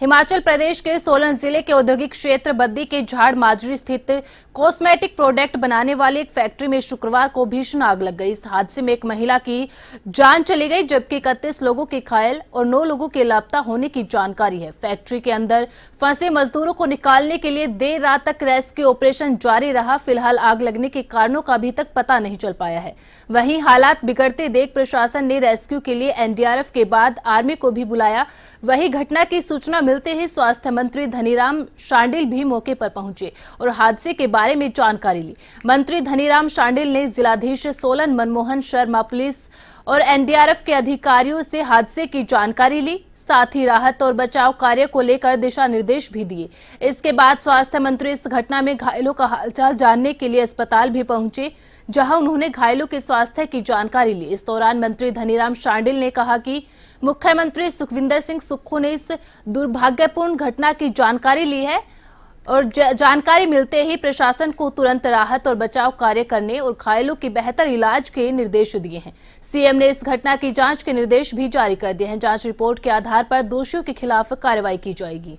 हिमाचल प्रदेश के सोलन जिले के औद्योगिक क्षेत्र बद्दी के झाड़ माजरी स्थित कॉस्मेटिक प्रोडक्ट बनाने वाली एक फैक्ट्री में शुक्रवार को भीषण आग लग गई इस हादसे में एक महिला की जान चली गई जबकि इकतीस लोगों के घायल और नौ लोगों के लापता होने की जानकारी है फैक्ट्री के अंदर फंसे मजदूरों को निकालने के लिए देर रात तक रेस्क्यू ऑपरेशन जारी रहा फिलहाल आग लगने के कारणों का अभी तक पता नहीं चल पाया है वही हालात बिगड़ते देख प्रशासन ने रेस्क्यू के लिए एनडीआरएफ के बाद आर्मी को भी बुलाया वही घटना की सूचना मिलते ही स्वास्थ्य मंत्री धनीराम शांडिल भी मौके पर पहुंचे और हादसे के बारे में जानकारी ली मंत्री धनीराम शांडिल ने जिलाधीश सोलन मनमोहन शर्मा पुलिस और एनडीआरएफ के अधिकारियों से हादसे की जानकारी ली साथ ही राहत और बचाव कार्य को लेकर दिशा निर्देश भी दिए इसके बाद स्वास्थ्य मंत्री इस घटना में घायलों का हालचाल जानने के लिए अस्पताल भी पहुंचे जहां उन्होंने घायलों के स्वास्थ्य की जानकारी ली इस दौरान मंत्री धनीराम शांडिल ने कहा कि मुख्यमंत्री सुखविंदर सिंह सुक्खू ने इस दुर्भाग्यपूर्ण घटना की जानकारी ली है और जानकारी मिलते ही प्रशासन को तुरंत राहत और बचाव कार्य करने और घायलों के बेहतर इलाज के निर्देश दिए हैं सीएम ने इस घटना की जांच के निर्देश भी जारी कर दिए हैं जांच रिपोर्ट के आधार पर दोषियों के खिलाफ कार्रवाई की जाएगी